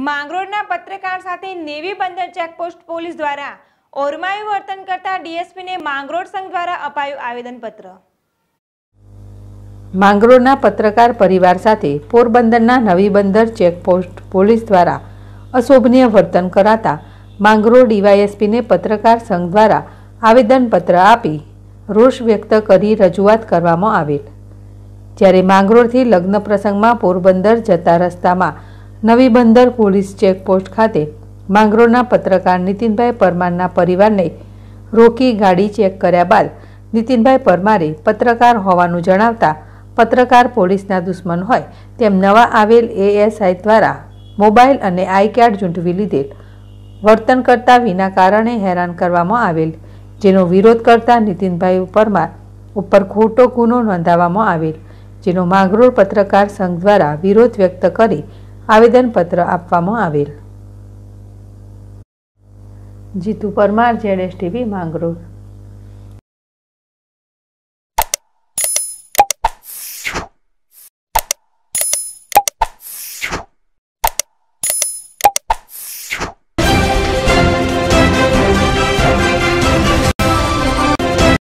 માંગરોળના પત્રકાર સાથે નેવી બંદર ચેકપોસ્ટ પોલીસ દ્વારા ઓરમાયું વર્તન કરતા ડીએસપીને માંગરોળ સંઘ દ્વારા અપાયું આવેદનપત્ર માંગરોળના પત્રકાર પરિવાર સાથે પોરબંદરના નવી બંદર ચેકપોસ્ટ પોલીસ દ્વારા અશોભનીય વર્તન કરાતા માંગરોળ ડીવાયએસપીને પત્રકાર સંઘ દ્વારા આવેદનપત્ર આપી રોષ વ્યક્ત કરી રજૂઆત કરવામાં આવેલ જ્યારે માંગરોળથી લગ્ન પ્રસંગમાં પોરબંદર જતા રસ્તામાં નવી બંદર પોલીસ ચેકપોસ્ટ ખાતે માંગરોળના પત્રકાર નીતિનભાઈ પરમારના પરિવારને રોકી ગાડી ચેક કર્યા બાદ નીતિનભાઈ પરમારે પત્રકાર હોવાનું જણાવતા પત્રકાર પોલીસના દુશ્મન હોય તેમ નવા આવેલ એએસઆઈ દ્વારા મોબાઈલ અને આઈ કાર્ડ ઝૂંટવી લીધેલ વર્તન કરતા વિના કારણે હેરાન કરવામાં આવેલ જેનો વિરોધ કરતા નીતિનભાઈ પરમાર ઉપર ખોટો ગુનો નોંધાવવામાં આવેલ જેનો માંગરોળ પત્રકાર સંઘ દ્વારા વિરોધ વ્યક્ત કરી આવેદનપત્ર આપવામાં આવેલ Jitu Parmar Z S TV Mangrol